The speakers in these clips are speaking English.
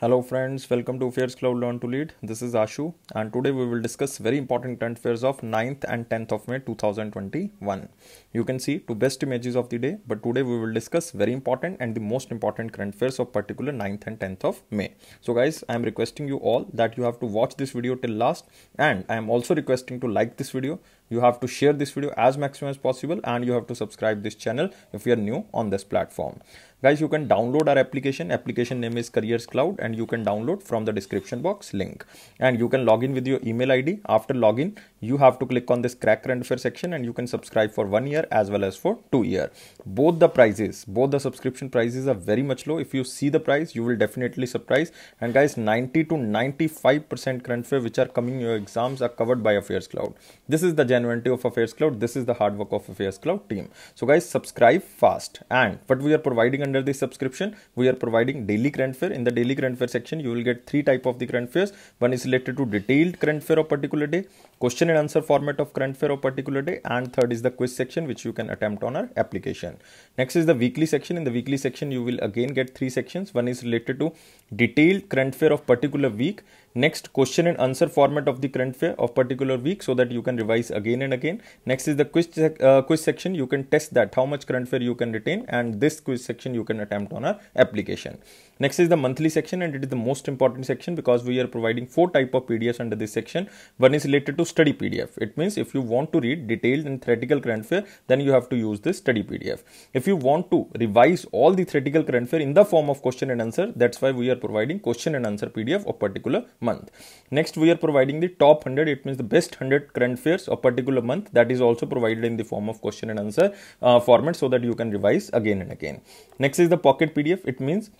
Hello friends, welcome to Affairs Cloud Learn to Lead. This is Ashu and today we will discuss very important current affairs of 9th and 10th of May 2021. You can see two best images of the day but today we will discuss very important and the most important current affairs of particular 9th and 10th of May. So guys, I am requesting you all that you have to watch this video till last and I am also requesting to like this video you have to share this video as maximum as possible and you have to subscribe this channel if you are new on this platform guys you can download our application application name is careers cloud and you can download from the description box link and you can log in with your email id after login you have to click on this cracker and fair section and you can subscribe for one year as well as for two year both the prices both the subscription prices are very much low if you see the price you will definitely surprise and guys 90 to 95 percent current fare which are coming your exams are covered by affairs cloud this is the inventory of Affairs Cloud. This is the hard work of Affairs Cloud team. So guys, subscribe fast. And what we are providing under this subscription, we are providing daily current fair. In the daily current fair section, you will get three type of the current fairs. One is related to detailed current fair of particular day question and answer format of current fair of particular day and third is the quiz section which you can attempt on our application next is the weekly section in the weekly section you will again get three sections one is related to detailed current fair of particular week next question and answer format of the current fair of particular week so that you can revise again and again next is the quiz uh, quiz section you can test that how much current fair you can retain and this quiz section you can attempt on our application Next is the monthly section and it is the most important section because we are providing four type of PDFs under this section. One is related to study PDF. It means if you want to read detailed and theoretical current fair, then you have to use this study PDF. If you want to revise all the theoretical current fair in the form of question and answer, that's why we are providing question and answer PDF of particular month. Next, we are providing the top 100. It means the best 100 current affairs of particular month that is also provided in the form of question and answer uh, format so that you can revise again and again. Next is the pocket PDF. It means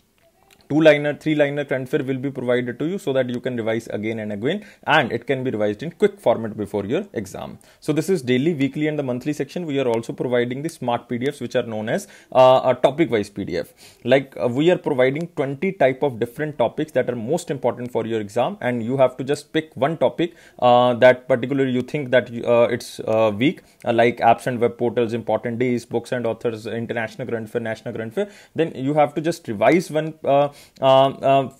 two liner three liner transfer will be provided to you so that you can revise again and again and it can be revised in quick format before your exam so this is daily weekly and the monthly section we are also providing the smart pdfs which are known as uh, a topic wise pdf like uh, we are providing 20 type of different topics that are most important for your exam and you have to just pick one topic uh, that particularly you think that uh, it's uh, weak uh, like apps and web portals important days books and authors international grant national grant then you have to just revise one uh, uh, uh,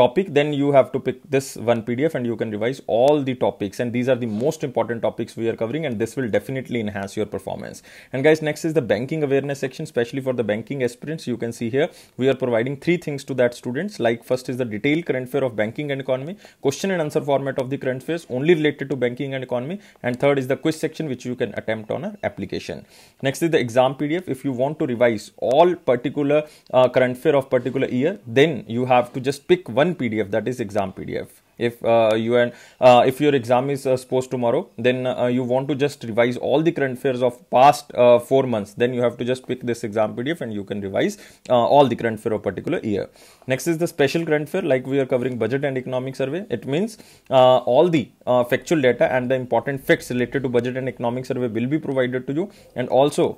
topic then you have to pick this one pdf and you can revise all the topics and these are the most important topics we are covering and this will definitely enhance your performance and guys next is the banking awareness section especially for the banking aspirants you can see here we are providing three things to that students like first is the detailed current fair of banking and economy question and answer format of the current affairs only related to banking and economy and third is the quiz section which you can attempt on an application next is the exam pdf if you want to revise all particular uh, current fair of particular year then you have to just pick one one PDF that is exam PDF. If uh, you and uh, if your exam is uh, supposed tomorrow, then uh, you want to just revise all the current affairs of past uh, four months. Then you have to just pick this exam PDF and you can revise all the current affair of particular year. Next is the special current affair, like we are covering budget and economic survey. It means all the factual data and the important facts related to budget and economic survey will be provided to you, and also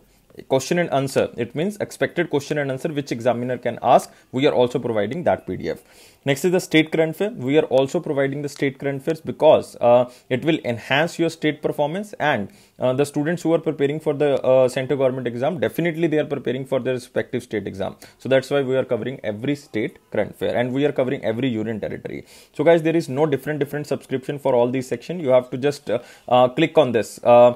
question and answer it means expected question and answer which examiner can ask we are also providing that pdf Next is the state current fare. We are also providing the state current fares because uh, it will enhance your state performance and uh, the students who are preparing for the uh, center government exam, definitely they are preparing for their respective state exam. So that's why we are covering every state current fare and we are covering every union territory. So guys, there is no different different subscription for all these section. You have to just uh, uh, click on this. Uh,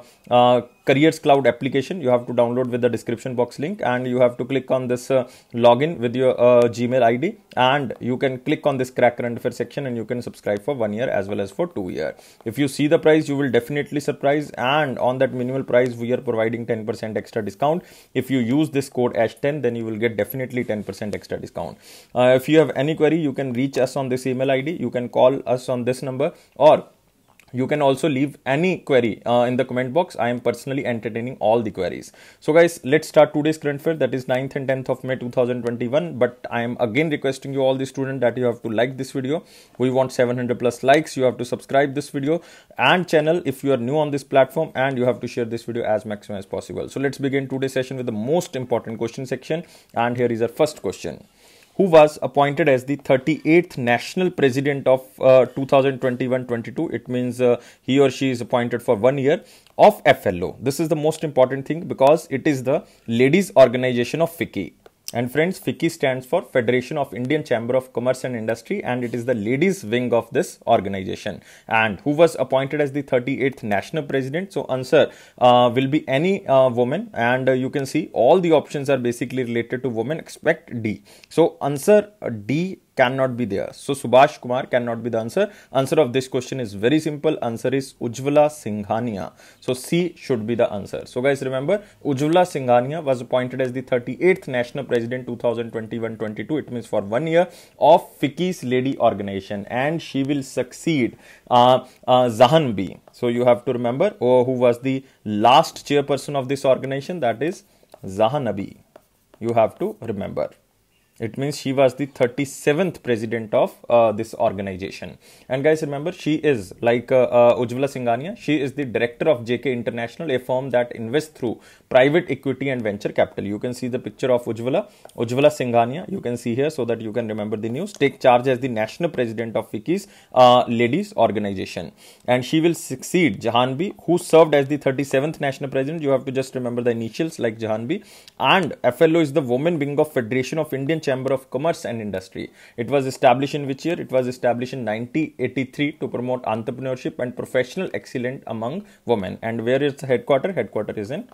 careers cloud application you have to download with the description box link and you have to click on this login with your gmail id and you can click click on this cracker and fair section and you can subscribe for one year as well as for two year if you see the price you will definitely surprise and on that minimal price we are providing 10% extra discount if you use this code h 10 then you will get definitely 10% extra discount uh, if you have any query you can reach us on this email id you can call us on this number or you can also leave any query uh, in the comment box i am personally entertaining all the queries so guys let's start today's current fair that is 9th and 10th of may 2021 but i am again requesting you all the student that you have to like this video we want 700 plus likes you have to subscribe this video and channel if you are new on this platform and you have to share this video as maximum as possible so let's begin today's session with the most important question section and here is our first question who was appointed as the 38th national president of 2021-22. Uh, it means uh, he or she is appointed for one year of FLO. This is the most important thing because it is the ladies organization of FICCI. And friends, FICCI stands for Federation of Indian Chamber of Commerce and Industry and it is the ladies wing of this organization. And who was appointed as the 38th national president? So answer uh, will be any uh, woman and uh, you can see all the options are basically related to women except D. So answer uh, D cannot be there. So Subhash Kumar cannot be the answer. Answer of this question is very simple. Answer is Ujwala Singhania. So C should be the answer. So guys remember Ujwala Singhania was appointed as the 38th National President 2021-22. It means for one year of Fiki's Lady Organization and she will succeed uh, uh, Zahanbi. So you have to remember oh, who was the last chairperson of this organization that is Zahanabi. You have to remember. It means she was the 37th president of uh, this organization. And guys, remember, she is like uh, uh, Ujwala Singhania, she is the director of JK International, a firm that invests through private equity and venture capital. You can see the picture of Ujwala, Ujwala Singhania, you can see here so that you can remember the news. Take charge as the national president of FICCI's uh, ladies organization. And she will succeed Jahanbi, who served as the 37th national president. You have to just remember the initials like Jahanbi. And FLO is the Women Wing of Federation of Indian Chamber of Commerce and Industry. It was established in which year? It was established in 1983 to promote entrepreneurship and professional excellence among women. And where is the headquarter? Headquarter is in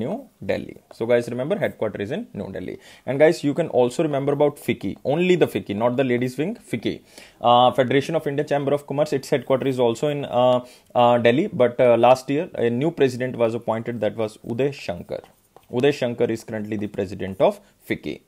New Delhi. So guys, remember headquarter is in New Delhi. And guys, you can also remember about FICCI, only the FICCI, not the ladies wing, FICCI. Uh, Federation of India Chamber of Commerce, its headquarter is also in uh, uh, Delhi. But uh, last year, a new president was appointed that was Uday Shankar. Uday Shankar is currently the president of FICCI.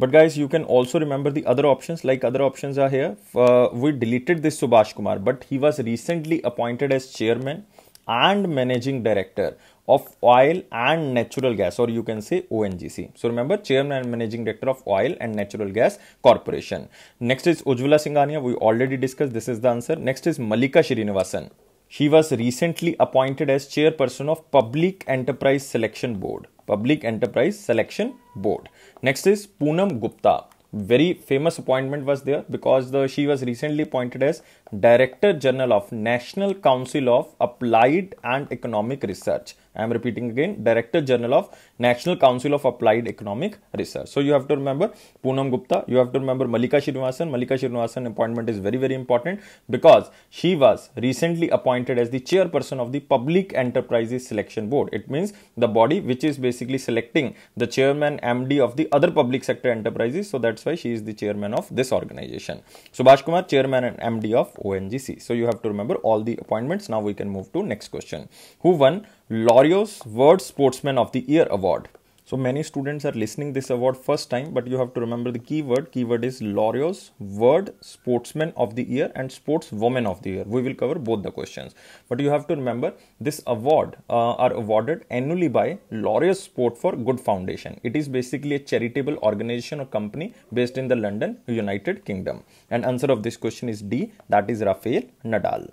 But guys, you can also remember the other options, like other options are here. Uh, we deleted this Subhash Kumar, but he was recently appointed as chairman and managing director of oil and natural gas, or you can say ONGC. So remember, chairman and managing director of oil and natural gas corporation. Next is Ujwala Singhania. We already discussed. This is the answer. Next is Malika Srinivasan. She was recently appointed as chairperson of Public Enterprise Selection Board. Public Enterprise Selection Board. Next is Poonam Gupta. Very famous appointment was there because the, she was recently appointed as Director General of National Council of Applied and Economic Research. I am repeating again, Director General of National Council of Applied Economic Research. So you have to remember Poonam Gupta, you have to remember Malika Srinivasan. Malika Srinivasan appointment is very, very important because she was recently appointed as the chairperson of the Public Enterprises Selection Board. It means the body which is basically selecting the chairman MD of the other public sector enterprises. So that's why she is the chairman of this organization. Subhash Kumar, chairman and MD of ONGC. So you have to remember all the appointments. Now we can move to next question. Who won Laureus World Sportsman of the Year award. So many students are listening this award first time, but you have to remember the keyword. Keyword is Laureus World Sportsman of the Year and Sportswoman of the Year. We will cover both the questions, but you have to remember this award uh, are awarded annually by Laureus Sport for Good Foundation. It is basically a charitable organization or company based in the London, United Kingdom. And answer of this question is D. That is Rafael Nadal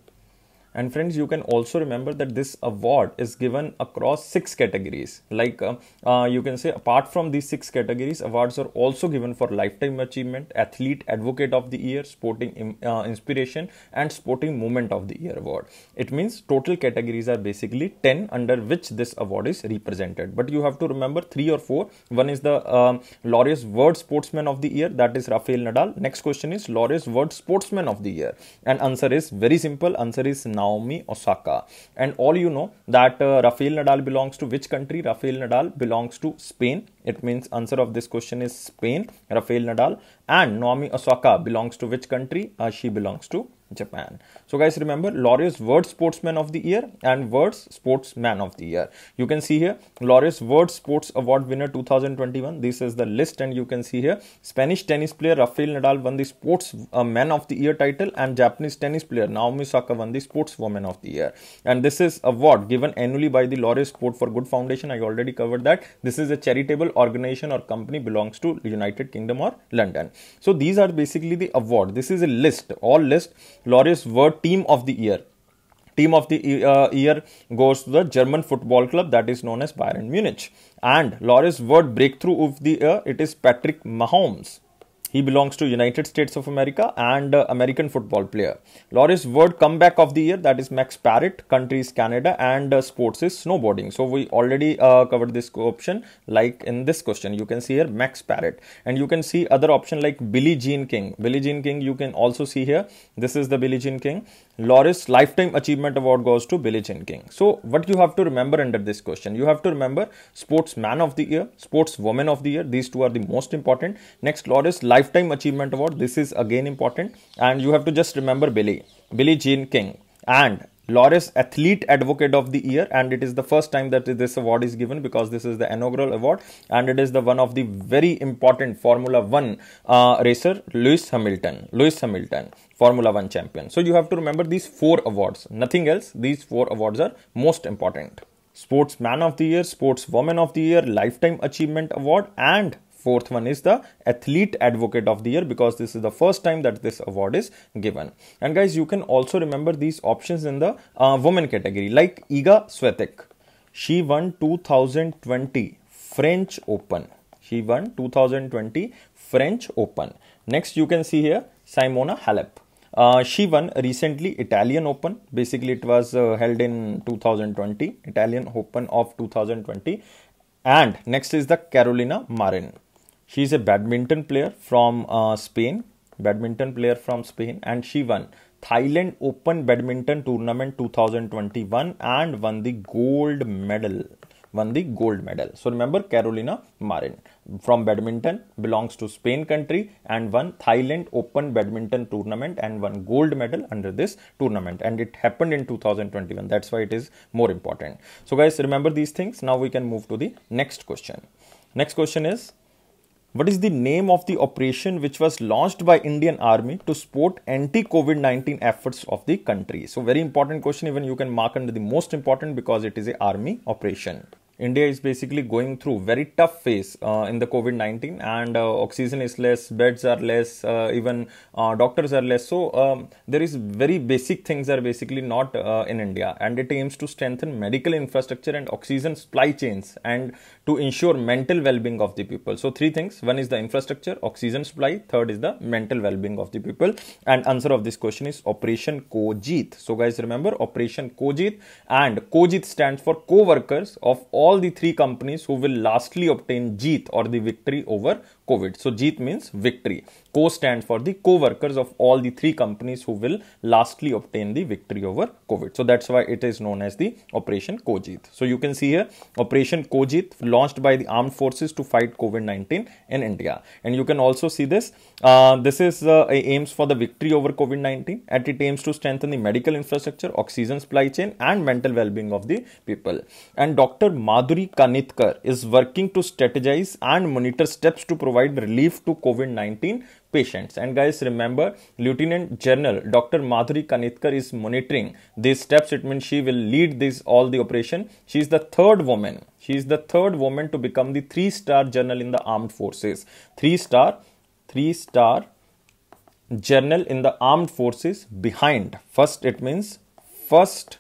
and friends you can also remember that this award is given across six categories like uh, uh, you can say apart from these six categories awards are also given for lifetime achievement athlete advocate of the year sporting uh, inspiration and sporting moment of the year award it means total categories are basically 10 under which this award is represented but you have to remember three or four one is the um, laureus world sportsman of the year that is rafael nadal next question is laureus world sportsman of the year and answer is very simple answer is now Naomi Osaka. And all you know that uh, Rafael Nadal belongs to which country? Rafael Nadal belongs to Spain. It means answer of this question is Spain, Rafael Nadal. And Naomi Osaka belongs to which country? Uh, she belongs to Japan. So guys, remember Laureus World Sportsman of the Year and Words Sportsman of the Year. You can see here Laureus World Sports Award winner 2021. This is the list and you can see here Spanish tennis player Rafael Nadal won the Sports uh, Man of the Year title and Japanese tennis player Naomi Osaka won the Sportswoman of the Year. And this is award given annually by the Laureus Sport for Good Foundation. I already covered that. This is a charitable organization or company belongs to United Kingdom or London. So these are basically the award. This is a list, all list Loris were team of the year. Team of the uh, year goes to the German football club that is known as Bayern Munich. And Loris word breakthrough of the year, it is Patrick Mahomes. He belongs to United States of America and uh, American football player. Loris word comeback of the year that is Max Parrott, countries Canada and uh, sports is snowboarding. So we already uh, covered this option like in this question. You can see here Max Parrott and you can see other option like Billie Jean King. Billie Jean King you can also see here. This is the Billie Jean King Loris Lifetime Achievement Award goes to Billie Jean King. So, what you have to remember under this question? You have to remember Sportsman of the Year, Sportswoman of the Year. These two are the most important. Next, Loris Lifetime Achievement Award. This is again important. And you have to just remember Billie, Billie Jean King. And Loris Athlete Advocate of the Year, and it is the first time that this award is given because this is the inaugural award, and it is the one of the very important Formula One uh, racer Lewis Hamilton. Lewis Hamilton, Formula One champion. So you have to remember these four awards. Nothing else. These four awards are most important. Sportsman of the Year, Sportswoman of the Year, Lifetime Achievement Award, and Fourth one is the Athlete Advocate of the Year because this is the first time that this award is given. And guys, you can also remember these options in the uh, category, like Iga Swiatek. She won 2020 French Open. She won 2020 French Open. Next, you can see here Simona Halep. Uh, she won recently Italian Open. Basically, it was uh, held in 2020, Italian Open of 2020. And next is the Carolina Marin she is a badminton player from uh, Spain, badminton player from Spain, and she won Thailand Open Badminton Tournament 2021 and won the gold medal. Won the gold medal. So remember Carolina Marin from badminton belongs to Spain country and won Thailand Open Badminton Tournament and won gold medal under this tournament and it happened in 2021. That's why it is more important. So guys remember these things. Now we can move to the next question. Next question is what is the name of the operation which was launched by Indian Army to support anti-COVID-19 efforts of the country? So very important question, even you can mark under the most important because it is a army operation. India is basically going through very tough phase uh, in the COVID-19 and uh, oxygen is less, beds are less, uh, even uh, doctors are less. So um, there is very basic things are basically not uh, in India and it aims to strengthen medical infrastructure and oxygen supply chains and to ensure mental well-being of the people so three things one is the infrastructure oxygen supply third is the mental well-being of the people and answer of this question is operation kojit so guys remember operation kojit and kojit stands for co-workers of all the three companies who will lastly obtain jeet or the victory over covid so jeet means victory Co stands for the co-workers of all the three companies who will lastly obtain the victory over COVID. So that's why it is known as the Operation Kojit. So you can see here Operation Kojit launched by the armed forces to fight COVID-19 in India. And you can also see this. Uh, this is uh, aims for the victory over COVID-19 and it aims to strengthen the medical infrastructure, oxygen supply chain and mental well-being of the people. And Dr. Madhuri Kanitkar is working to strategize and monitor steps to provide relief to COVID-19 patients. And guys, remember, Lieutenant General Dr. Madhuri Kanitkar is monitoring these steps. It means she will lead this all the operation. She is the third woman. She is the third woman to become the three-star general in the armed forces. Three-star, three-star general in the armed forces behind. First, it means first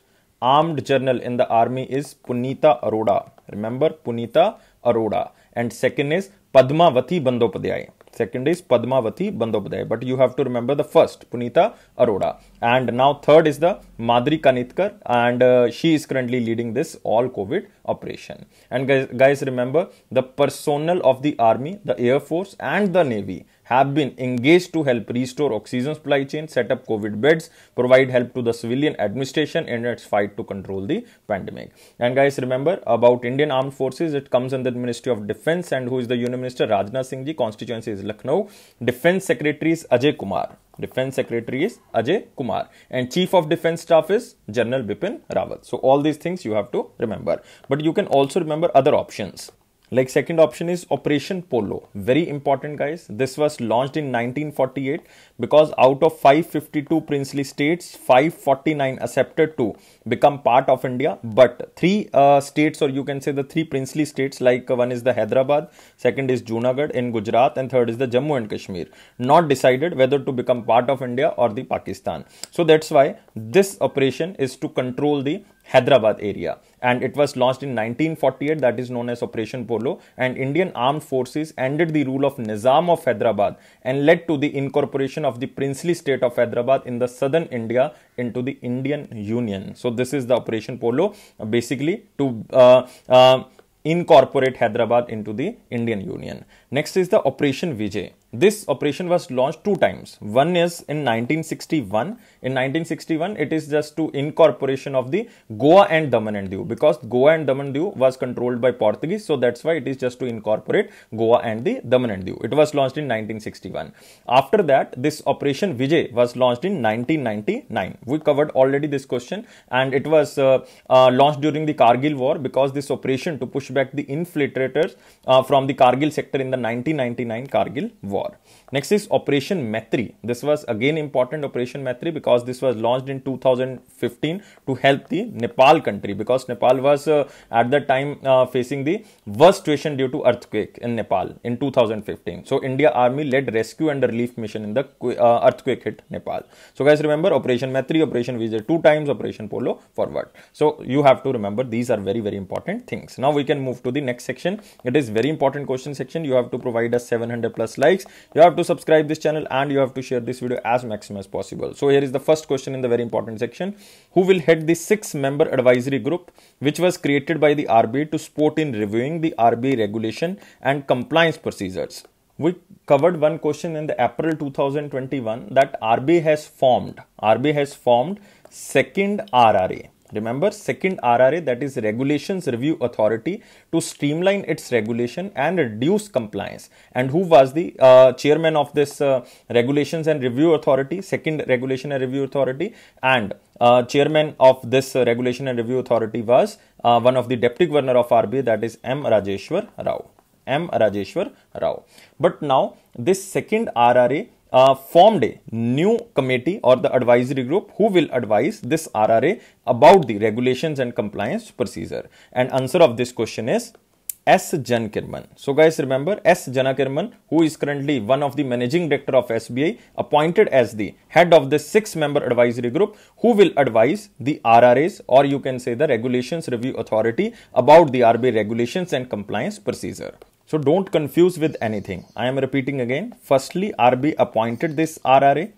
armed general in the army is Punita Aroda. Remember, Punita Aroda. And second is Padmavati Bandopadhyay. Second is Padmavati Bandopadhyay, But you have to remember the first, Punita Aroda. And now third is the Madri Kanitkar. And uh, she is currently leading this all COVID operation. And guys, guys, remember the personnel of the army, the air force and the navy have been engaged to help restore oxygen supply chain, set up COVID beds, provide help to the civilian administration in its fight to control the pandemic. And guys, remember about Indian Armed Forces, it comes under the Ministry of Defense and who is the Union Minister? Rajnath Singh ji, constituency is Lucknow. Defense Secretary is Ajay Kumar. Defense Secretary is Ajay Kumar and Chief of Defense Staff is General Bipin Rawat. So all these things you have to remember. But you can also remember other options. Like second option is Operation Polo. Very important guys. This was launched in 1948 because out of 552 princely states, 549 accepted to become part of India. But three uh, states, or you can say the three princely states, like uh, one is the Hyderabad, second is Junagadh in Gujarat, and third is the Jammu and Kashmir, not decided whether to become part of India or the Pakistan. So that's why this operation is to control the Hyderabad area and it was launched in 1948 that is known as Operation Polo and Indian armed forces ended the rule of Nizam of Hyderabad and led to the incorporation of the princely state of Hyderabad in the southern India into the Indian Union. So this is the Operation Polo basically to uh, uh, incorporate Hyderabad into the Indian Union. Next is the Operation Vijay this operation was launched two times one is in 1961 in 1961 it is just to incorporation of the goa and daman and diu because goa and daman and diu was controlled by portuguese so that's why it is just to incorporate goa and the daman and diu it was launched in 1961 after that this operation vijay was launched in 1999 we covered already this question and it was uh, uh, launched during the kargil war because this operation to push back the infiltrators uh, from the kargil sector in the 1999 kargil war war. Next is Operation Maitri. This was again important Operation Maitri because this was launched in 2015 to help the Nepal country because Nepal was uh, at that time uh, facing the worst situation due to earthquake in Nepal in 2015. So India Army led rescue and relief mission in the uh, earthquake hit Nepal. So guys remember Operation Maitri, Operation Vijay two times, Operation Polo forward. So you have to remember these are very very important things. Now we can move to the next section. It is very important question section. You have to provide us 700 plus likes you have to subscribe this channel and you have to share this video as maximum as possible so here is the first question in the very important section who will head the six member advisory group which was created by the RBI to support in reviewing the RBI regulation and compliance procedures we covered one question in the April 2021 that RBI has formed RBI has formed second RRA Remember, second RRA, that is Regulations Review Authority, to streamline its regulation and reduce compliance. And who was the uh, chairman of this uh, Regulations and Review Authority, second Regulation and Review Authority, and uh, chairman of this uh, Regulation and Review Authority was uh, one of the deputy governor of RBI, that is M. Rajeshwar Rao. M. Rajeshwar Rao. But now, this second RRA uh, formed a new committee or the advisory group who will advise this RRA about the regulations and compliance procedure. And answer of this question is S. Jankirman. So guys remember S. Janakirman who is currently one of the managing director of SBI appointed as the head of the six member advisory group who will advise the RRAs or you can say the regulations review authority about the RBI regulations and compliance procedure. So don't confuse with anything. I am repeating again. Firstly, RB appointed this RRA,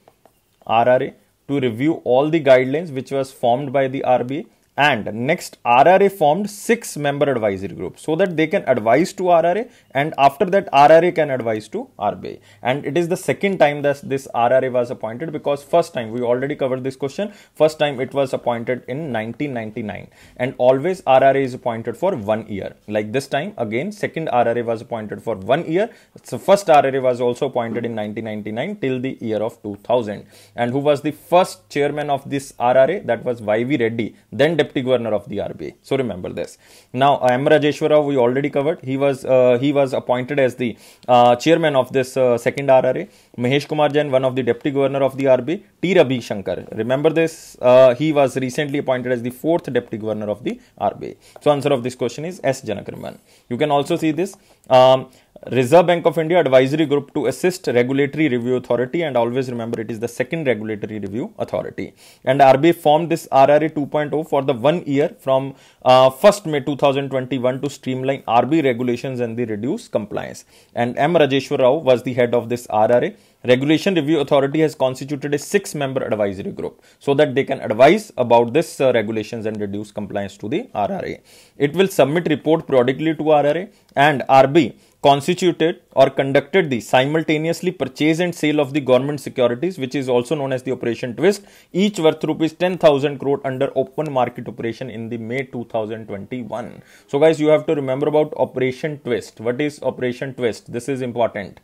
RRA to review all the guidelines which was formed by the RBA and next RRA formed six member advisory group so that they can advise to RRA and after that RRA can advise to RBI and it is the second time that this RRA was appointed because first time we already covered this question first time it was appointed in 1999 and always RRA is appointed for one year like this time again second RRA was appointed for one year so first RRA was also appointed in 1999 till the year of 2000 and who was the first chairman of this RRA that was YV Reddy then deputy governor of the RBI. So remember this. Now uh, M Rajeshwara we already covered. He was uh, he was appointed as the uh, chairman of this uh, second RRA. Mahesh Kumar Jain, one of the deputy governor of the RBI. T Shankar. Remember this. Uh, he was recently appointed as the fourth deputy governor of the RBI. So answer of this question is S Janakarman. You can also see this. Um, Reserve Bank of India advisory group to assist regulatory review authority and always remember it is the second regulatory review authority and RBI formed this RRA 2.0 for the one year from uh, 1st May 2021 to streamline RB regulations and the reduce compliance. And M. Rajeshwar Rao was the head of this RRA. Regulation Review Authority has constituted a six member advisory group so that they can advise about this uh, regulations and reduce compliance to the RRA. It will submit report periodically to RRA and RB constituted or conducted the simultaneously purchase and sale of the government securities, which is also known as the Operation Twist, each worth rupees 10,000 crore under open market operation in the May 2021. So, guys, you have to remember about Operation Twist. What is Operation Twist? This is important.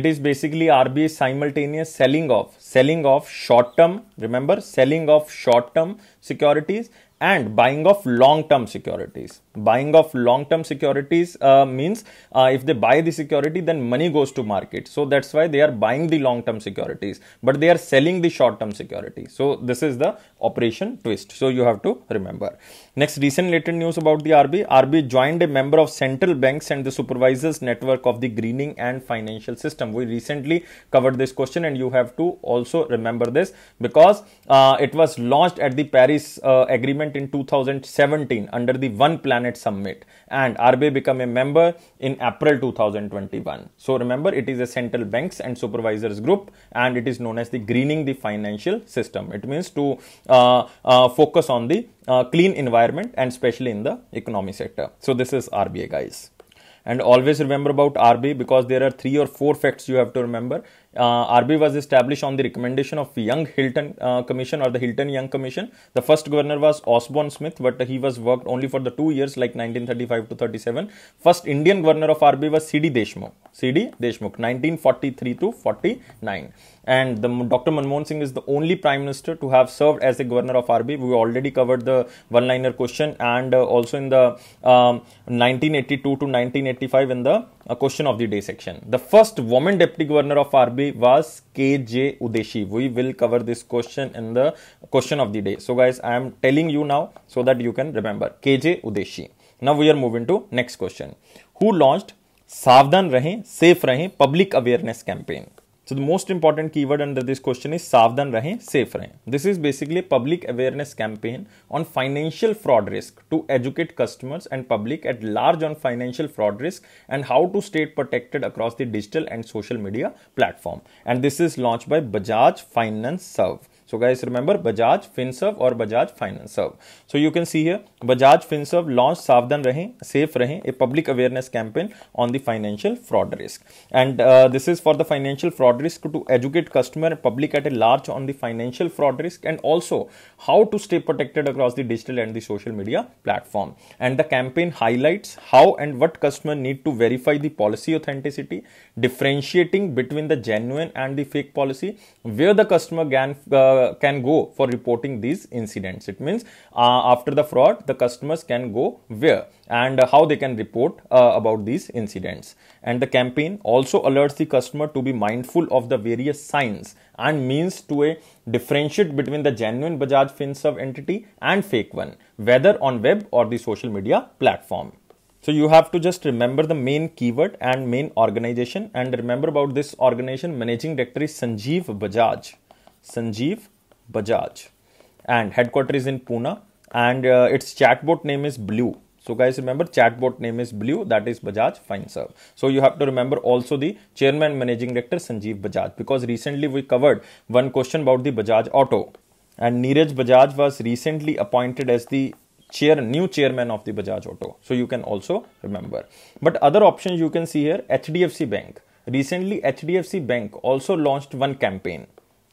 It is basically RBI simultaneous selling of selling of short term, remember, selling of short term securities and buying of long-term securities. Buying of long-term securities uh, means uh, if they buy the security, then money goes to market. So that's why they are buying the long-term securities, but they are selling the short-term security. So this is the operation twist. So you have to remember. Next, recent related news about the RBI. RBI joined a member of central banks and the supervisors network of the greening and financial system. We recently covered this question and you have to also remember this because uh, it was launched at the Paris uh, Agreement in 2017 under the One Planet Summit and RBI became a member in April 2021. So remember, it is a central banks and supervisors group and it is known as the greening the financial system. It means to uh, uh focus on the uh, clean environment environment and especially in the economy sector. So this is RBA guys. And always remember about RBA because there are three or four facts you have to remember. Uh, RBA was established on the recommendation of Young Hilton uh, Commission or the Hilton Young Commission. The first governor was Osborne Smith, but he was worked only for the two years, like 1935 to 37. First Indian governor of RBA was C.D. Deshmukh. C.D. Deshmukh, 1943 to 49 and the Dr. Manmohan Singh is the only Prime Minister to have served as the Governor of RBI. We already covered the one-liner question and uh, also in the um, 1982 to 1985 in the uh, question of the day section. The first woman Deputy Governor of RBI was K.J. Udeshi. We will cover this question in the question of the day. So guys, I am telling you now so that you can remember K.J. Udeshi. Now we are moving to next question. Who launched Savdhan Rahe, Safe Rahe public awareness campaign? So the most important keyword under this question is Savdhan Rahe, Safe Rahe. This is basically a public awareness campaign on financial fraud risk to educate customers and public at large on financial fraud risk and how to stay protected across the digital and social media platform. And this is launched by Bajaj Finance Serve. So guys, remember Bajaj FinServ or Bajaj FinanceServ. So you can see here, Bajaj FinServ launched Savdhan Rahe, Safe Rahe, a public awareness campaign on the financial fraud risk. And uh, this is for the financial fraud risk to educate customer public at a large on the financial fraud risk and also how to stay protected across the digital and the social media platform. And the campaign highlights how and what customer need to verify the policy authenticity, differentiating between the genuine and the fake policy, where the customer can uh, uh, can go for reporting these incidents. It means uh, after the fraud, the customers can go where and how they can report uh, about these incidents. And the campaign also alerts the customer to be mindful of the various signs and means to a differentiate between the genuine Bajaj FinServ entity and fake one, whether on web or the social media platform. So you have to just remember the main keyword and main organization and remember about this organization managing director is Sanjeev Bajaj. Sanjeev Bajaj and headquarters is in Pune and uh, its chatbot name is Blue. So guys remember chatbot name is Blue that is Bajaj sir. So you have to remember also the chairman managing director Sanjeev Bajaj because recently we covered one question about the Bajaj Auto and Neeraj Bajaj was recently appointed as the chair new chairman of the Bajaj Auto. So you can also remember. But other options you can see here HDFC Bank. Recently HDFC Bank also launched one campaign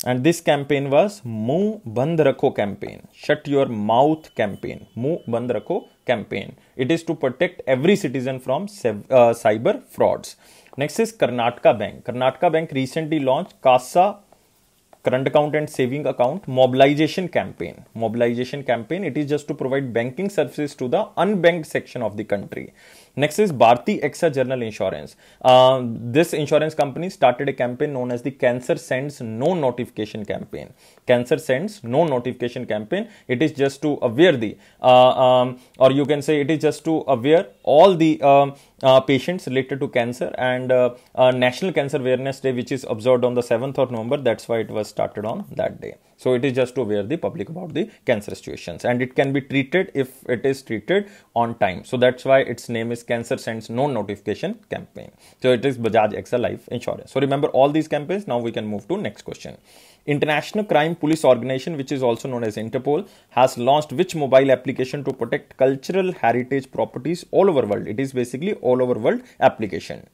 and this campaign was Mu Band Rakho campaign, shut your mouth campaign, Mu Band Rakho campaign. It is to protect every citizen from uh, cyber frauds. Next is Karnataka Bank. Karnataka Bank recently launched Kasa current account and saving account mobilization campaign. Mobilization campaign, it is just to provide banking services to the unbanked section of the country. Next is Bharti Exa General Insurance. Uh, this insurance company started a campaign known as the Cancer Sends No Notification campaign. Cancer Sends No Notification campaign. It is just to aware the, uh, um, or you can say it is just to aware all the um, uh, patients related to cancer and uh, uh, National Cancer Awareness Day, which is observed on the 7th of November. That's why it was started on that day. So it is just to aware the public about the cancer situations and it can be treated if it is treated on time. So that's why its name is Cancer Sends No Notification Campaign. So it is Bajaj Exa Life Insurance. So remember all these campaigns. Now we can move to next question. International Crime Police Organization, which is also known as Interpol, has launched which mobile application to protect cultural heritage properties all over world? It is basically all over world application.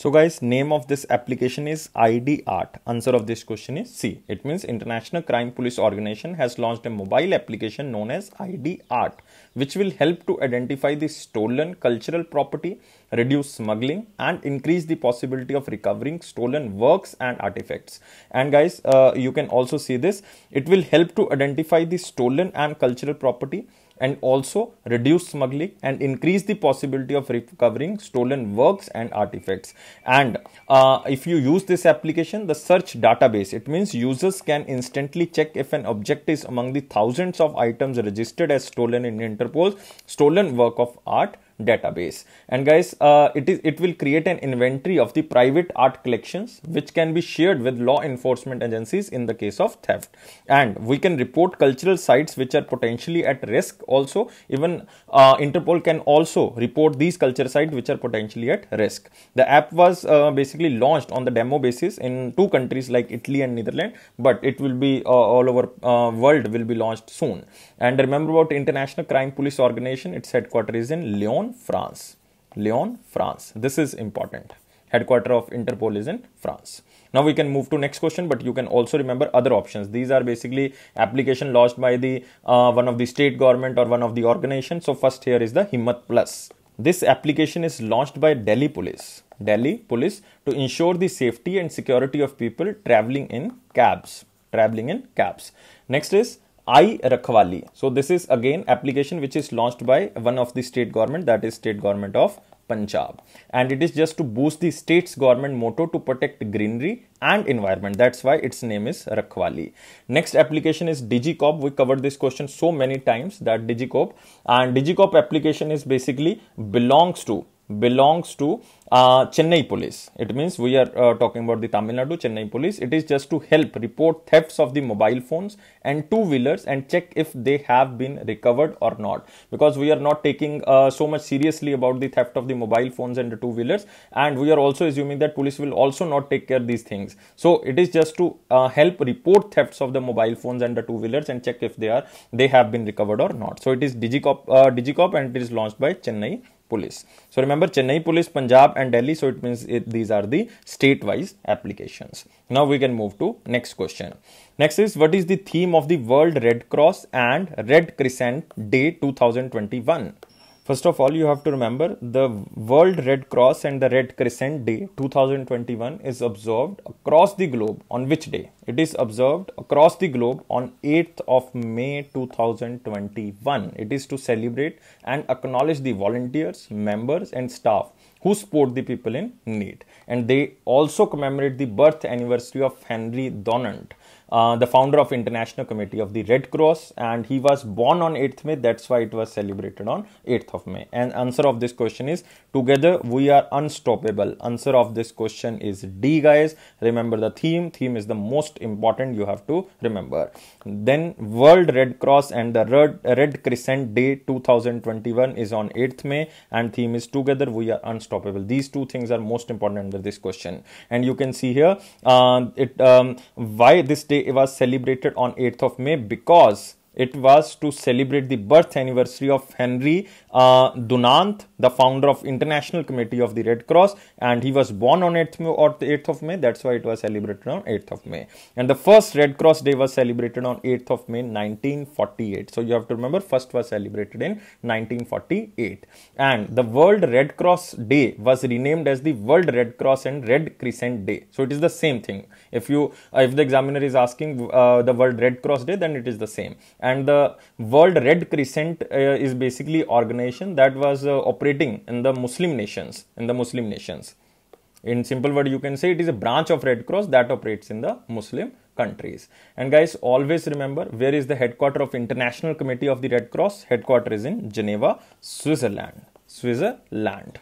So guys, name of this application is ID Art. Answer of this question is C. It means International Crime Police Organization has launched a mobile application known as ID Art, which will help to identify the stolen cultural property, reduce smuggling, and increase the possibility of recovering stolen works and artifacts. And guys, uh, you can also see this. It will help to identify the stolen and cultural property and also reduce smuggling and increase the possibility of recovering stolen works and artifacts. And uh, if you use this application, the search database, it means users can instantly check if an object is among the thousands of items registered as stolen in Interpol, stolen work of art, database and guys uh, it is it will create an inventory of the private art collections which can be shared with law enforcement agencies in the case of theft and we can report cultural sites which are potentially at risk also even uh, interpol can also report these culture sites which are potentially at risk the app was uh, basically launched on the demo basis in two countries like italy and netherlands but it will be uh, all over uh, world will be launched soon and remember about international crime police organization its headquarters is in lyon France. Lyon, France. This is important. Headquarter of Interpol is in France. Now we can move to next question, but you can also remember other options. These are basically application launched by the uh, one of the state government or one of the organization. So first here is the Himmat Plus. This application is launched by Delhi Police. Delhi Police to ensure the safety and security of people traveling in cabs. Traveling in cabs. Next is I Rakhwali. So this is again application which is launched by one of the state government that is state government of Punjab. And it is just to boost the state's government motto to protect greenery and environment. That's why its name is Rakhwali. Next application is DigiCorp. We covered this question so many times that DigiCorp and DigiCorp application is basically belongs to belongs to uh, Chennai police. It means we are uh, talking about the Tamil Nadu Chennai police. It is just to help report thefts of the mobile phones and two wheelers and check if they have been recovered or not. Because we are not taking uh, so much seriously about the theft of the mobile phones and the two wheelers, and we are also assuming that police will also not take care these things. So it is just to uh, help report thefts of the mobile phones and the two wheelers and check if they are they have been recovered or not. So it is Digicop, uh, Digicop, and it is launched by Chennai police. So remember Chennai police, Punjab and Delhi. So it means it, these are the state wise applications. Now we can move to next question. Next is what is the theme of the World Red Cross and Red Crescent Day 2021? First of all, you have to remember the World Red Cross and the Red Crescent Day 2021 is observed across the globe on which day? It is observed across the globe on 8th of May 2021. It is to celebrate and acknowledge the volunteers, members, and staff who support the people in need. And they also commemorate the birth anniversary of Henry Donant, uh, the founder of International Committee of the Red Cross, and he was born on 8th May. That's why it was celebrated on 8th of May. And answer of this question is together we are unstoppable. Answer of this question is D, guys. Remember the theme. Theme is the most important. You have to remember. Then World Red Cross and the Red, Red Crescent Day 2021 is on 8th May, and theme is together we are unstoppable. These two things are most important under this question. And you can see here uh, it um, why this day day was celebrated on 8th of May because it was to celebrate the birth anniversary of Henry uh, Dunant, the founder of International Committee of the Red Cross, and he was born on 8th or 8th of May. That's why it was celebrated on 8th of May. And the first Red Cross Day was celebrated on 8th of May 1948. So you have to remember, first was celebrated in 1948, and the World Red Cross Day was renamed as the World Red Cross and Red Crescent Day. So it is the same thing. If you, uh, if the examiner is asking uh, the World Red Cross Day, then it is the same and the World Red Crescent uh, is basically organization that was uh, operating in the Muslim nations. In the Muslim nations, in simple word, you can say it is a branch of Red Cross that operates in the Muslim countries. And guys, always remember where is the headquarters of International Committee of the Red Cross? Headquarters in Geneva, Switzerland. Switzerland.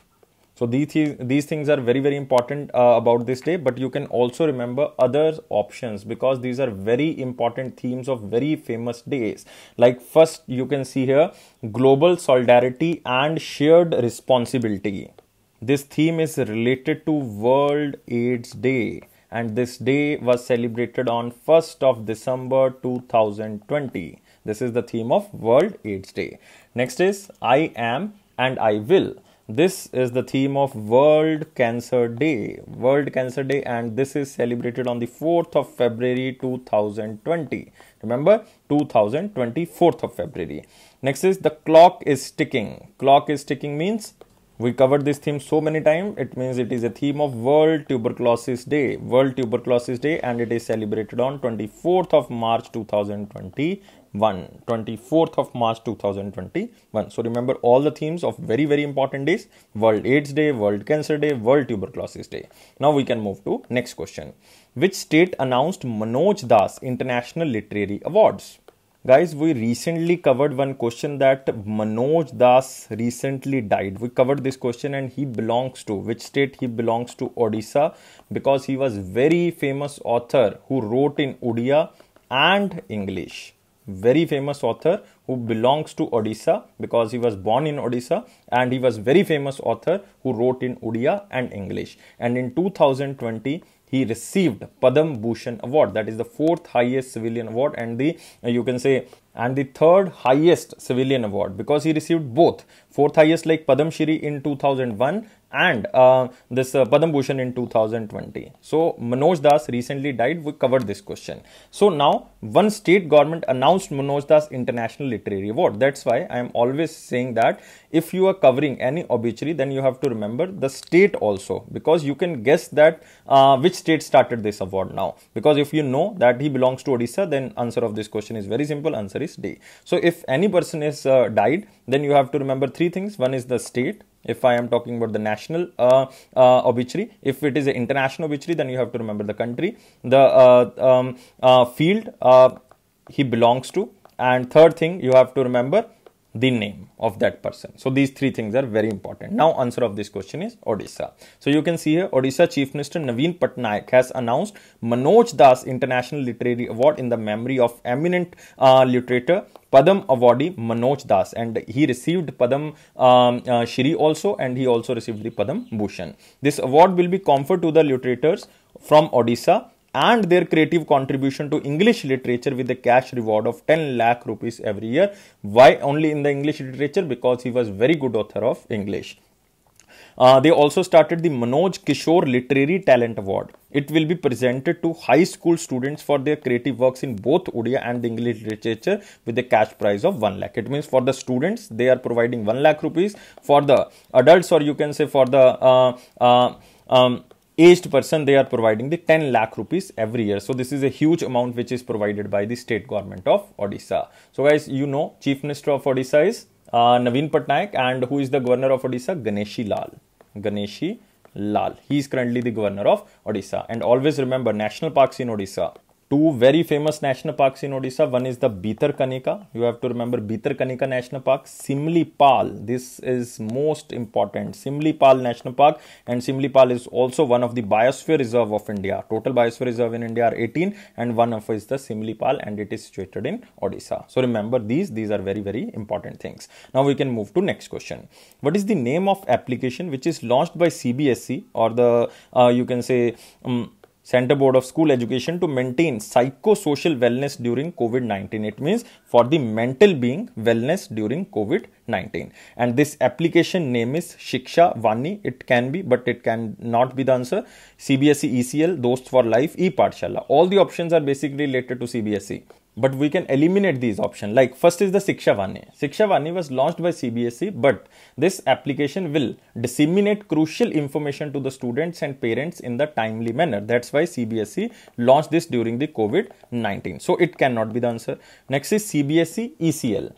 So these, these things are very, very important uh, about this day, but you can also remember other options because these are very important themes of very famous days. Like first you can see here, global solidarity and shared responsibility. This theme is related to World AIDS Day and this day was celebrated on 1st of December 2020. This is the theme of World AIDS Day. Next is I am and I will this is the theme of World Cancer Day. World Cancer Day, and this is celebrated on the 4th of February 2020. Remember, two thousand twenty fourth of February. Next is the clock is ticking. Clock is ticking means we covered this theme so many times, it means it is a theme of World Tuberculosis Day. World Tuberculosis Day, and it is celebrated on 24th of March 2020 24th of march 2021 so remember all the themes of very very important days world aids day world cancer day world tuberculosis day now we can move to next question which state announced manoj das international literary awards guys we recently covered one question that manoj das recently died we covered this question and he belongs to which state he belongs to odisha because he was very famous author who wrote in odia and english very famous author who belongs to Odisha because he was born in Odisha and he was very famous author who wrote in Odia and English. And in 2020, he received Padam Bhushan Award. That is the fourth highest civilian award and the, uh, you can say, and the third highest civilian award because he received both. Fourth highest like Padam Shri in 2001 and uh, this uh, Padam Bhushan in 2020. So Manoj Das recently died. We covered this question. So now one state government announced Manoj Das International Literary Award. That's why I am always saying that if you are covering any obituary, then you have to remember the state also because you can guess that uh, which state started this award now. Because if you know that he belongs to Odisha, then answer of this question is very simple. Answer is D. So if any person is uh, died, then you have to remember three things. One is the state if I am talking about the national uh, uh, obituary. If it is an international obituary, then you have to remember the country, the uh, um, uh, field uh, he belongs to. And third thing you have to remember the name of that person. So these three things are very important. Now answer of this question is Odisha. So you can see here Odisha Chief Minister Naveen Patnaik has announced Manoj Das International Literary Award in the memory of eminent uh, literator Padam awardee Manoj Das and he received Padam um, uh, Shri also and he also received the Padam Bhushan. This award will be conferred to the literators from Odisha and their creative contribution to English literature with a cash reward of 10 lakh rupees every year. Why only in the English literature? Because he was very good author of English. Uh, they also started the Manoj Kishore Literary Talent Award. It will be presented to high school students for their creative works in both Odia and English literature with a cash prize of 1 lakh. It means for the students, they are providing 1 lakh rupees. For the adults, or you can say for the uh, uh, um, aged person they are providing the 10 lakh rupees every year so this is a huge amount which is provided by the state government of odisha so guys you know chief minister of odisha is uh, naveen patnaik and who is the governor of odisha ganeshi lal ganeshi lal he is currently the governor of odisha and always remember national parks in odisha two very famous national parks in Odisha. One is the Bhitarkanika. Kanika. You have to remember Bhitarkanika Kanika National Park, Simlipal. This is most important. Simlipal National Park and Simlipal is also one of the biosphere reserve of India. Total biosphere reserve in India are 18 and one of is the Simlipal and it is situated in Odisha. So remember these. These are very very important things. Now we can move to next question. What is the name of application which is launched by CBSE or the uh, you can say um, Center Board of School Education to maintain psychosocial wellness during COVID 19. It means for the mental being wellness during COVID 19. And this application name is Shiksha Vani. It can be, but it can not be the answer. CBSE ECL, Dost for Life, E Partshala. All the options are basically related to CBSE but we can eliminate these options. Like first is the Shikshavani. Shikshavani was launched by CBSE, but this application will disseminate crucial information to the students and parents in the timely manner. That's why CBSE launched this during the COVID-19. So it cannot be the answer. Next is CBSE ECL.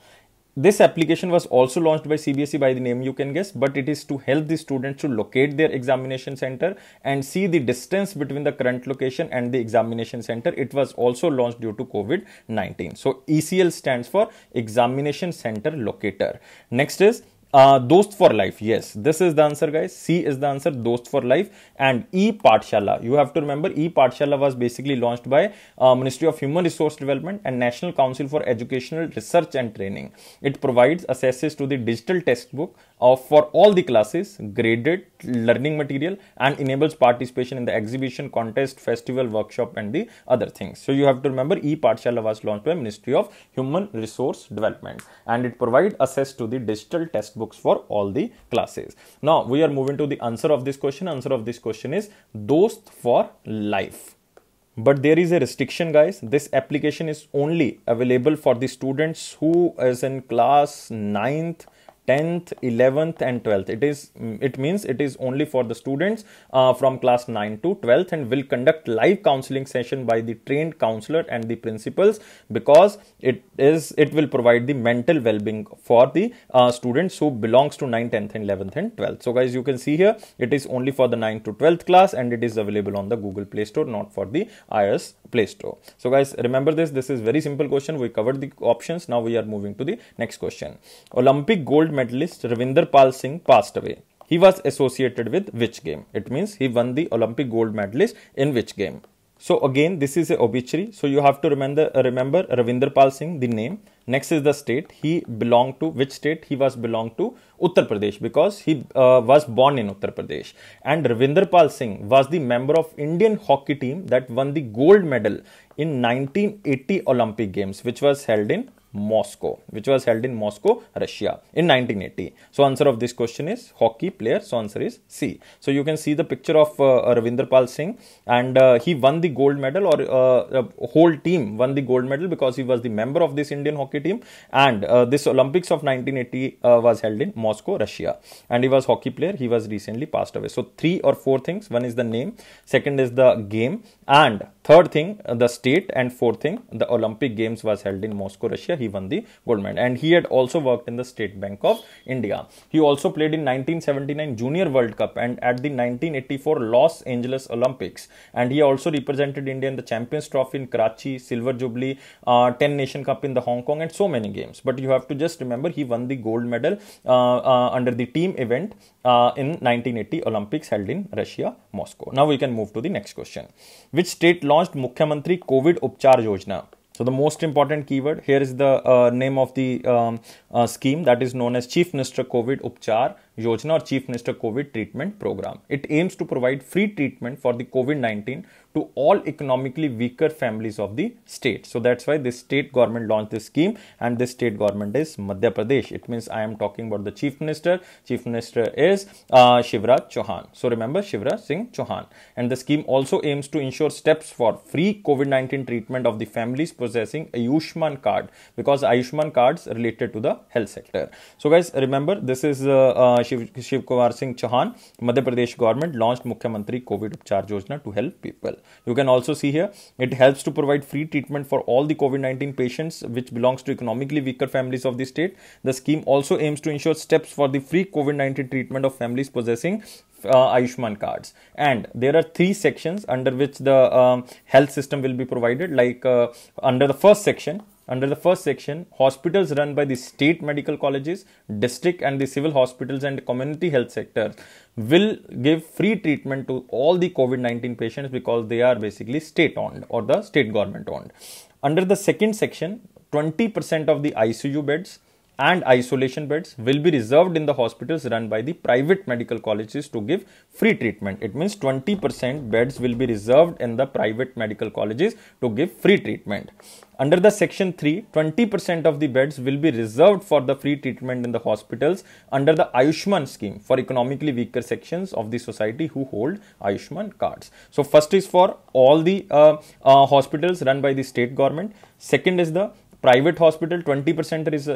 This application was also launched by CBSE by the name you can guess, but it is to help the students to locate their examination center and see the distance between the current location and the examination center. It was also launched due to COVID-19. So ECL stands for Examination Center Locator. Next is uh, dost for life yes this is the answer guys c is the answer dost for life and e partshala you have to remember e partshala was basically launched by uh, ministry of human resource development and national council for educational research and training it provides access to the digital textbook of uh, for all the classes graded learning material and enables participation in the exhibition contest festival workshop and the other things so you have to remember e partshala was launched by ministry of human resource development and it provides access to the digital textbook books for all the classes. Now we are moving to the answer of this question. Answer of this question is Dost for life. But there is a restriction guys. This application is only available for the students who is in class 9th 10th 11th and 12th it is it means it is only for the students uh, from class 9 to 12th and will conduct live counseling session by the trained counselor and the principals because it is it will provide the mental well-being for the uh, students who belongs to 9th 10th and 11th and 12th so guys you can see here it is only for the 9th to 12th class and it is available on the google play store not for the ios Play Store. So guys, remember this. This is very simple question. We covered the options. Now we are moving to the next question. Olympic gold medalist Ravinder Pal Singh passed away. He was associated with which game? It means he won the Olympic gold medalist in which game? So again, this is a obituary. So you have to remember, remember Ravinder Pal Singh, the name. Next is the state he belonged to, which state he was belonged to, Uttar Pradesh, because he uh, was born in Uttar Pradesh. And Ravinder Pal Singh was the member of Indian hockey team that won the gold medal in 1980 Olympic Games, which was held in Moscow, which was held in Moscow, Russia in 1980. So answer of this question is hockey player. So answer is C. So you can see the picture of uh, Singh and uh, he won the gold medal or uh, whole team won the gold medal because he was the member of this Indian hockey team and uh, this Olympics of 1980 uh, was held in Moscow, Russia and he was hockey player. He was recently passed away. So three or four things. One is the name, second is the game and third thing uh, the state and fourth thing the Olympic games was held in Moscow, Russia he won the gold medal. And he had also worked in the State Bank of India. He also played in 1979 Junior World Cup and at the 1984 Los Angeles Olympics. And he also represented India in the Champions Trophy in Karachi, Silver Jubilee, uh, 10 Nation Cup in the Hong Kong, and so many games. But you have to just remember he won the gold medal uh, uh, under the team event uh, in 1980 Olympics held in Russia, Moscow. Now we can move to the next question. Which state launched Mukhyamantri COVID Upchar Yojana? So the most important keyword here is the uh, name of the um, uh, scheme that is known as Chief Minister COVID Upchar Yojana or Chief Minister COVID Treatment Program. It aims to provide free treatment for the COVID-19 to all economically weaker families of the state. So that's why this state government launched this scheme and this state government is Madhya Pradesh. It means I am talking about the Chief Minister. Chief Minister is uh, Shivraj Chauhan. So remember Shivraj Singh Chauhan. And the scheme also aims to ensure steps for free COVID-19 treatment of the families possessing Ayushman card because Ayushman cards related to the health sector. So guys remember this is uh, uh, Shiv Shiv Singh Chauhan, Madhya Pradesh government launched Mukhyamantri COVID Upchar Yojana to help people. You can also see here it helps to provide free treatment for all the COVID-19 patients which belongs to economically weaker families of the state. The scheme also aims to ensure steps for the free COVID-19 treatment of families possessing uh, cards. And there are three sections under which the um, health system will be provided. Like uh, under the first section, under the first section, hospitals run by the state medical colleges, district and the civil hospitals and community health sector will give free treatment to all the COVID-19 patients because they are basically state owned or the state government owned. Under the second section, 20% of the ICU beds, and isolation beds will be reserved in the hospitals run by the private medical colleges to give free treatment. It means 20% beds will be reserved in the private medical colleges to give free treatment. Under the section 3, 20% of the beds will be reserved for the free treatment in the hospitals under the Ayushman scheme for economically weaker sections of the society who hold Ayushman cards. So, first is for all the uh, uh, hospitals run by the state government. Second is the private hospital 20% res-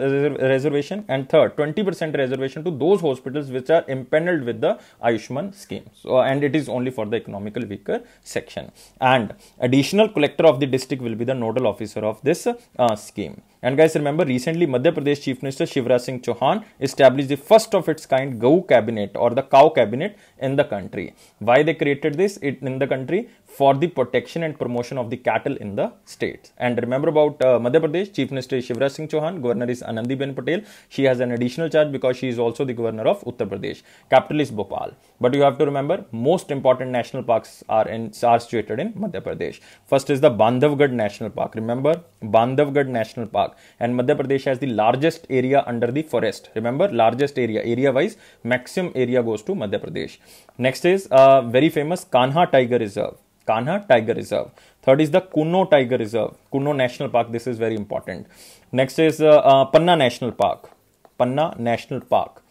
reservation and third 20% reservation to those hospitals which are impaneled with the ayushman scheme so and it is only for the economical weaker section and additional collector of the district will be the nodal officer of this uh, scheme and guys, remember recently Madhya Pradesh Chief Minister Shivraj Singh Chauhan established the first of its kind Gau cabinet or the cow cabinet in the country. Why they created this in the country? For the protection and promotion of the cattle in the states. And remember about uh, Madhya Pradesh Chief Minister Shivraj Singh Chauhan, Governor is Anandiben Patel. She has an additional charge because she is also the Governor of Uttar Pradesh. Capital is Bhopal. But you have to remember most important national parks are in are situated in Madhya Pradesh. First is the Bandhavgarh National Park. Remember Bandhavgarh National Park and Madhya Pradesh has the largest area under the forest. Remember, largest area, area wise, maximum area goes to Madhya Pradesh. Next is uh, very famous Kanha Tiger Reserve. Kanha Tiger Reserve. Third is the Kuno Tiger Reserve, Kuno National Park. This is very important. Next is uh, uh, Panna National Park, Panna National Park,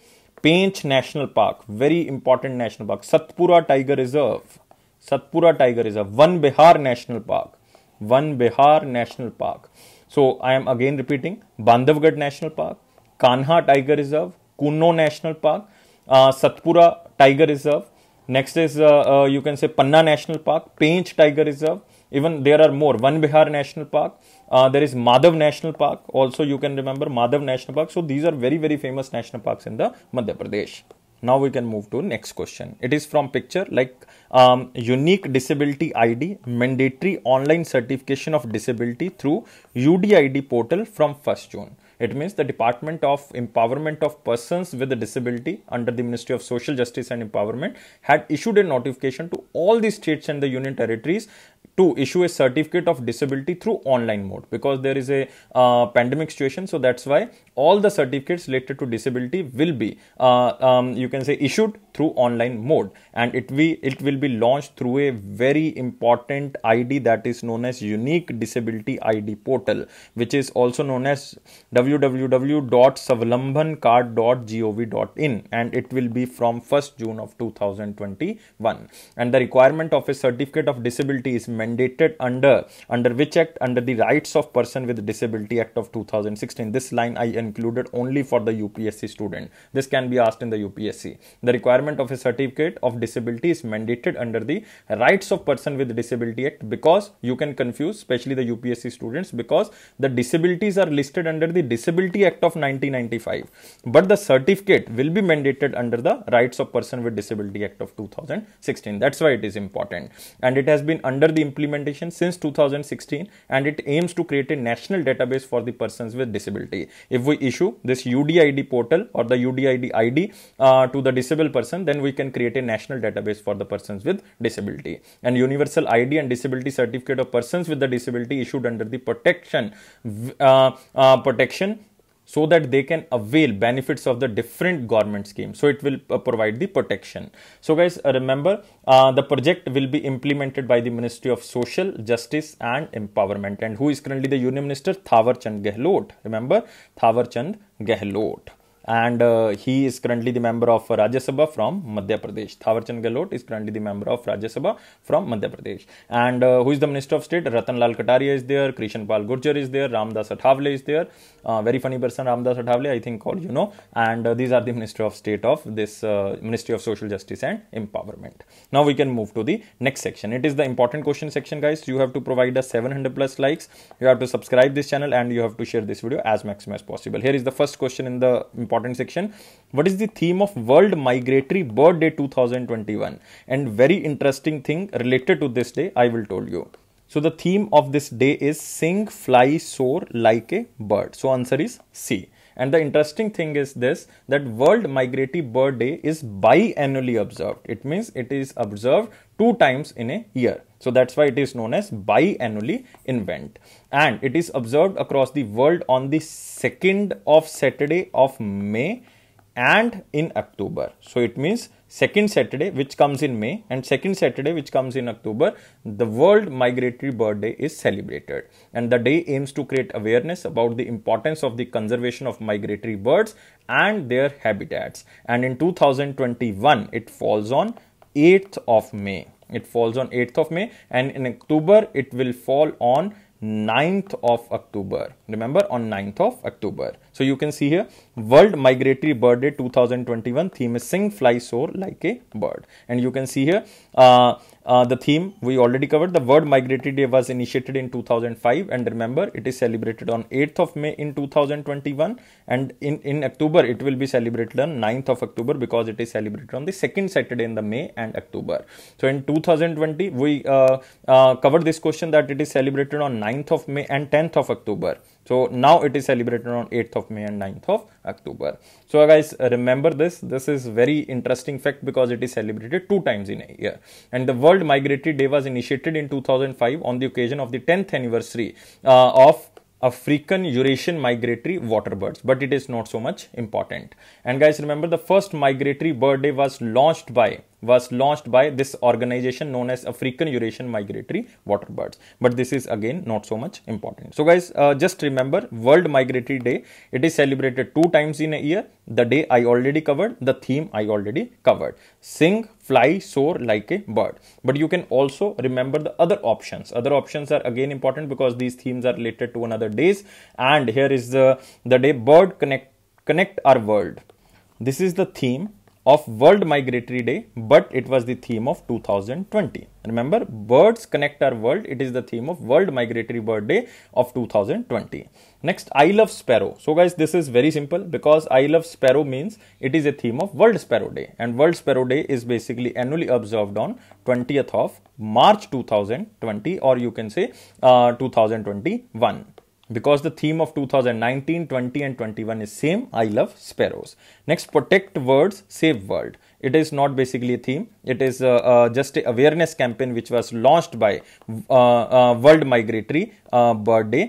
Pench National Park, very important national park. Satpura Tiger Reserve, Satpura Tiger Reserve, One Bihar National Park, One Bihar National Park. So I am again repeating Bandhavgarh National Park, Kanha Tiger Reserve, Kuno National Park, uh, Satpura Tiger Reserve. Next is uh, uh, you can say Panna National Park, Painch Tiger Reserve. Even there are more. One Bihar National Park. Uh, there is Madhav National Park. Also, you can remember Madhav National Park. So these are very very famous national parks in the Madhya Pradesh now we can move to next question it is from picture like um, unique disability id mandatory online certification of disability through udid portal from 1st june it means the department of empowerment of persons with a disability under the ministry of social justice and empowerment had issued a notification to all the states and the union territories to issue a certificate of disability through online mode because there is a uh, pandemic situation so that's why all the certificates related to disability will be uh, um, you can say issued through online mode and it we it will be launched through a very important id that is known as unique disability id portal which is also known as www.savlambancard.gov.in and it will be from 1st june of 2021 and the requirement of a certificate of disability is mentioned mandated under under which act under the rights of person with disability act of 2016 this line i included only for the upsc student this can be asked in the upsc the requirement of a certificate of disability is mandated under the rights of person with disability act because you can confuse especially the upsc students because the disabilities are listed under the disability act of 1995 but the certificate will be mandated under the rights of person with disability act of 2016 that's why it is important and it has been under the implementation since 2016 and it aims to create a national database for the persons with disability. If we issue this UDID portal or the UDID ID uh, to the disabled person, then we can create a national database for the persons with disability. And universal ID and disability certificate of persons with the disability issued under the protection uh, uh, protection so that they can avail benefits of the different government schemes. So it will uh, provide the protection. So guys, uh, remember uh, the project will be implemented by the Ministry of Social Justice and Empowerment. And who is currently the Union Minister? Thawar Chand Gehlot. Remember Thawar Chand Gehlot and uh, he is currently the member of Rajya Sabha from Madhya Pradesh. Thawarchand Gehlot is currently the member of Rajya Sabha from Madhya Pradesh. And uh, who is the Minister of State? Ratan Lal Kataria is there, Krishan Pal Gurjar is there, Ramdas Athawale is there. Uh, very funny person, Ramdas Athawale, I think all you know. And uh, these are the Minister of State of this uh, Ministry of Social Justice and Empowerment. Now we can move to the next section. It is the important question section, guys. You have to provide us 700 plus likes. You have to subscribe this channel and you have to share this video as maximum as possible. Here is the first question in the important section what is the theme of world migratory bird day 2021 and very interesting thing related to this day i will tell you so the theme of this day is sing fly soar like a bird so answer is c and the interesting thing is this that world migratory bird day is biannually observed it means it is observed two times in a year. So that's why it is known as biannually event. And it is observed across the world on the 2nd of Saturday of May and in October. So it means second Saturday which comes in May and second Saturday which comes in October, the World Migratory Bird Day is celebrated. And the day aims to create awareness about the importance of the conservation of migratory birds and their habitats. And in 2021, it falls on 8th of May it falls on 8th of May and in October it will fall on 9th of October. Remember on 9th of October. So you can see here World Migratory Bird Day 2021 theme is sing fly soar like a bird and you can see here uh, uh, the theme we already covered the word migratory day was initiated in 2005 and remember it is celebrated on 8th of may in 2021 and in, in october it will be celebrated on 9th of october because it is celebrated on the second saturday in the may and october so in 2020 we uh, uh, covered this question that it is celebrated on 9th of may and 10th of october so now it is celebrated on 8th of May and 9th of October. So guys, remember this. This is very interesting fact because it is celebrated two times in a year. And the World Migratory Day was initiated in 2005 on the occasion of the 10th anniversary uh, of African Eurasian migratory water birds, but it is not so much important. And guys, remember the first migratory bird day was launched by was launched by this organization known as African Eurasian Migratory water birds. But this is again not so much important. So guys, uh, just remember World Migratory Day. It is celebrated two times in a year. The day I already covered, the theme I already covered. Sing, fly, soar like a bird. But you can also remember the other options. Other options are again important because these themes are related to another days. And here is the, the day bird connect connect our world. This is the theme of World Migratory Day, but it was the theme of 2020. Remember, birds connect our world. It is the theme of World Migratory Bird Day of 2020. Next, I love sparrow. So guys, this is very simple because I love sparrow means it is a theme of World Sparrow Day and World Sparrow Day is basically annually observed on 20th of March 2020 or you can say uh, 2021 because the theme of 2019 20 and 21 is same i love sparrows next protect words save world it is not basically a theme it is uh, uh, just a awareness campaign which was launched by uh, uh world migratory uh, bird day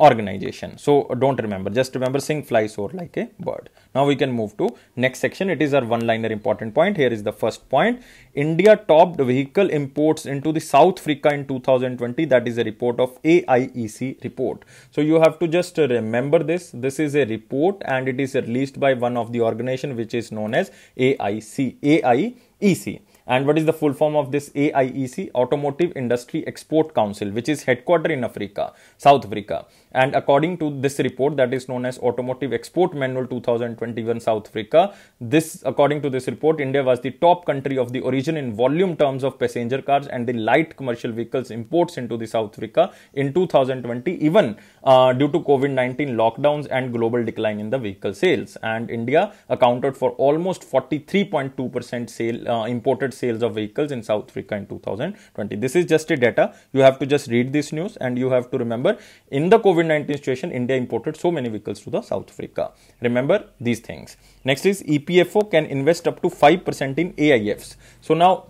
organization so don't remember just remember sing fly over like a bird now we can move to next section it is our one liner important point here is the first point india topped vehicle imports into the south africa in 2020 that is a report of aiec report so you have to just remember this this is a report and it is released by one of the organization which is known as aic aiec and what is the full form of this AIEC? Automotive Industry Export Council, which is headquartered in Africa, South Africa. And according to this report, that is known as Automotive Export Manual 2021 South Africa, this, according to this report, India was the top country of the origin in volume terms of passenger cars and the light commercial vehicles imports into the South Africa in 2020, even uh, due to COVID 19 lockdowns and global decline in the vehicle sales. And India accounted for almost 43.2% sale uh, imported sales of vehicles in South Africa in 2020. This is just a data. You have to just read this news and you have to remember in the COVID 19 situation, India imported so many vehicles to the South Africa. Remember these things. Next is EPFO can invest up to 5% in AIFs. So now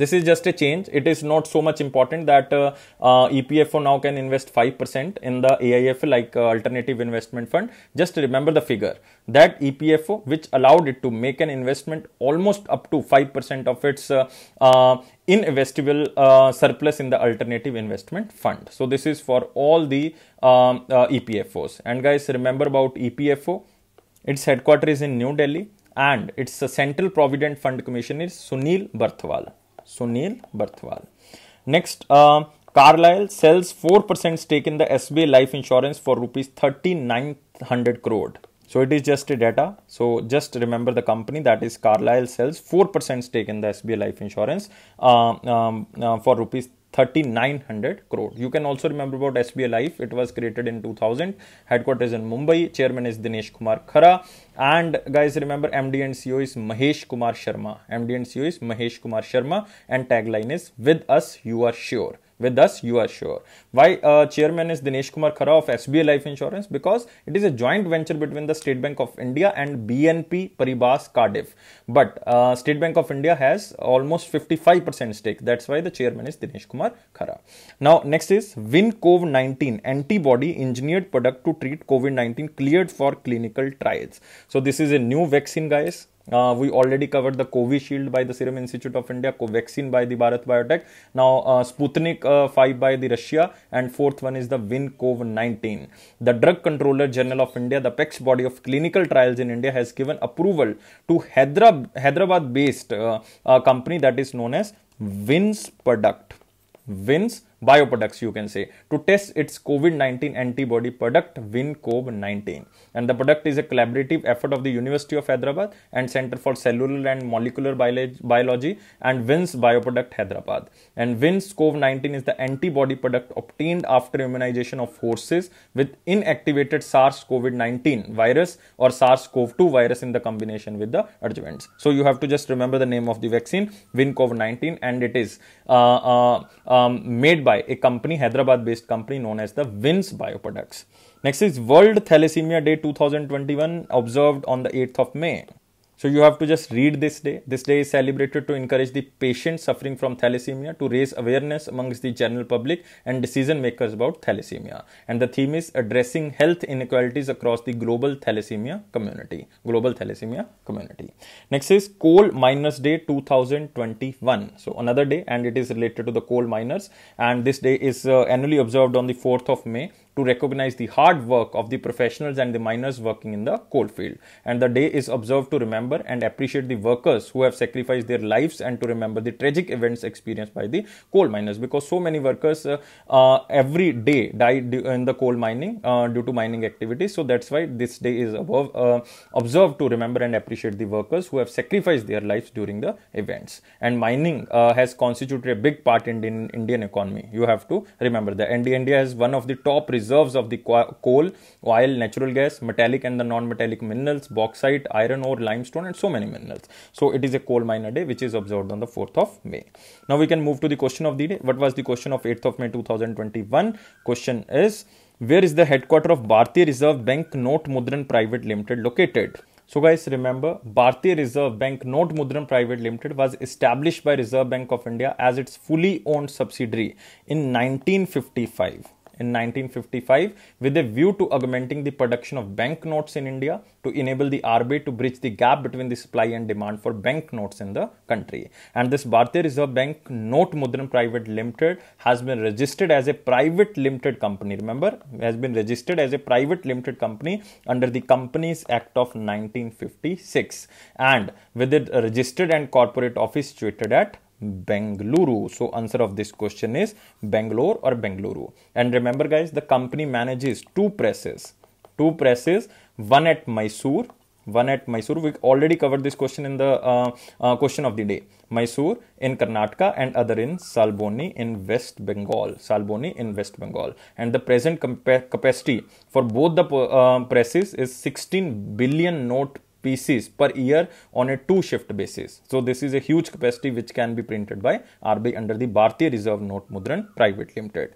this is just a change it is not so much important that uh, uh, epfo now can invest 5% in the aif like uh, alternative investment fund just remember the figure that epfo which allowed it to make an investment almost up to 5% of its uh, uh, investable uh, surplus in the alternative investment fund so this is for all the um, epfos and guys remember about epfo its headquarters is in new delhi and its central provident fund commissioner is sunil barthwala Sunil Barthwal. Next, uh, Carlyle sells 4% stake in the SBI Life Insurance for rupees 3900 crore. So it is just a data. So just remember the company that is Carlyle sells 4% stake in the SBI Life Insurance uh, um, uh, for rupees 3900 crore. You can also remember about SBI Life. It was created in 2000. Headquarters in Mumbai. Chairman is Dinesh Kumar Khara. And guys, remember MD and CEO is Mahesh Kumar Sharma. MD and CEO is Mahesh Kumar Sharma. And tagline is With us, you are sure with us, you are sure. Why uh, chairman is Dinesh Kumar Khara of SBI Life Insurance? Because it is a joint venture between the State Bank of India and BNP Paribas Cardiff. But uh, State Bank of India has almost 55% stake. That's why the chairman is Dinesh Kumar Khara. Now, next is WinCov 19 antibody engineered product to treat COVID 19 cleared for clinical trials. So, this is a new vaccine, guys. Uh, we already covered the Covishield by the Serum Institute of India, Covaxin by the Bharat Biotech, now uh, Sputnik uh, 5 by the Russia, and fourth one is the WinCov 19. The Drug Controller General of India, the PEX body of clinical trials in India, has given approval to Hyderab- Hyderabad based uh, company that is known as Wins Product. Wins bioproducts you can say to test its COVID-19 antibody product WinCoV-19 and the product is a collaborative effort of the University of Hyderabad and Center for Cellular and Molecular Biology and WINS Bioproduct Hyderabad and WINS CoV-19 is the antibody product obtained after immunization of horses with inactivated SARS-CoV-19 virus or SARS-CoV-2 virus in the combination with the adjuvants. So you have to just remember the name of the vaccine WinCoV-19 and it is uh, uh, um, made by a company, Hyderabad based company known as the Wins Bioproducts. Next is World Thalassemia Day 2021, observed on the 8th of May. So you have to just read this day. This day is celebrated to encourage the patients suffering from thalassemia to raise awareness amongst the general public and decision makers about thalassemia. And the theme is addressing health inequalities across the global thalassemia community. Global thalassemia community. Next is Coal Miners Day 2021. So another day and it is related to the coal miners. And this day is uh, annually observed on the 4th of May to recognize the hard work of the professionals and the miners working in the coal field. And the day is observed to remember and appreciate the workers who have sacrificed their lives and to remember the tragic events experienced by the coal miners because so many workers uh, uh, every day die in the coal mining uh, due to mining activities. So that's why this day is above, uh, observed to remember and appreciate the workers who have sacrificed their lives during the events. And mining uh, has constituted a big part in the Indian economy. You have to remember that. And India is one of the top reserves reserves of the coal, oil, natural gas, metallic and the non-metallic minerals, bauxite, iron ore, limestone and so many minerals. So it is a coal miner day which is observed on the 4th of May. Now we can move to the question of the day. What was the question of 8th of May 2021? Question is where is the headquarter of Bharti Reserve Bank Note Mudran Private Limited located? So guys, remember Bharti Reserve Bank Note Mudran Private Limited was established by Reserve Bank of India as its fully owned subsidiary in 1955 in 1955 with a view to augmenting the production of banknotes in India to enable the RBI to bridge the gap between the supply and demand for banknotes in the country. And this Bharatiya Reserve Bank Note Mudran Private Limited has been registered as a private limited company. Remember, has been registered as a private limited company under the Companies Act of 1956 and with it registered and corporate office situated at Bengaluru. So answer of this question is Bangalore or Bengaluru. And remember guys, the company manages two presses. Two presses, one at Mysore, one at Mysore. We already covered this question in the uh, uh, question of the day. Mysore in Karnataka and other in Salboni in West Bengal. Salboni in West Bengal. And the present capacity for both the uh, presses is 16 billion note pieces per year on a two shift basis. So this is a huge capacity which can be printed by RBI under the Bharatiya Reserve Note Mudran Private Limited.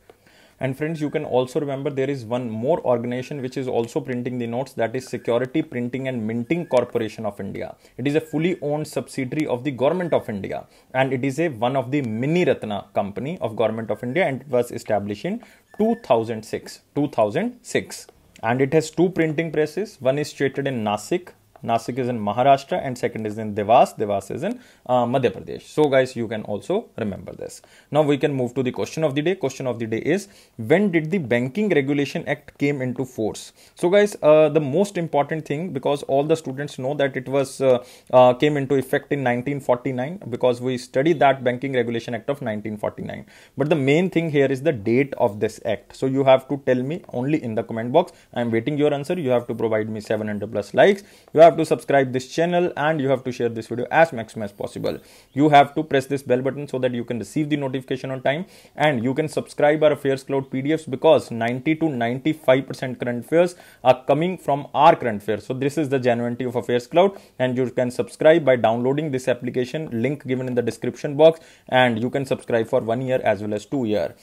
And friends, you can also remember there is one more organization which is also printing the notes that is Security Printing and Minting Corporation of India. It is a fully owned subsidiary of the Government of India and it is a one of the mini Ratna company of Government of India and it was established in 2006. 2006 and it has two printing presses. One is situated in Nasik Nasik is in Maharashtra and second is in Devas. Devas is in uh, Madhya Pradesh. So guys, you can also remember this. Now we can move to the question of the day. Question of the day is when did the Banking Regulation Act came into force? So guys, uh, the most important thing because all the students know that it was uh, uh came into effect in 1949 because we studied that Banking Regulation Act of 1949. But the main thing here is the date of this act. So you have to tell me only in the comment box. I am waiting your answer. You have to provide me 700 plus likes. You have have to subscribe this channel and you have to share this video as maximum as possible. You have to press this bell button so that you can receive the notification on time and you can subscribe our Affairs Cloud PDFs because 90 to 95% current affairs are coming from our current affairs. So this is the genuinity of Affairs Cloud and you can subscribe by downloading this application link given in the description box and you can subscribe for one year as well as two year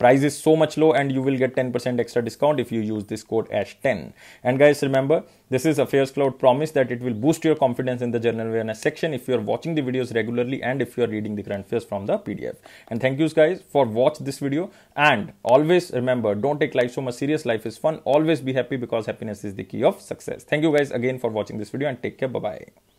price is so much low and you will get 10% extra discount if you use this code ash10 and guys remember this is affairs cloud promise that it will boost your confidence in the general awareness section if you are watching the videos regularly and if you are reading the current affairs from the pdf and thank yous guys for watch this video and always remember don't take life so much serious life is fun always be happy because happiness is the key of success thank you guys again for watching this video and take care bye bye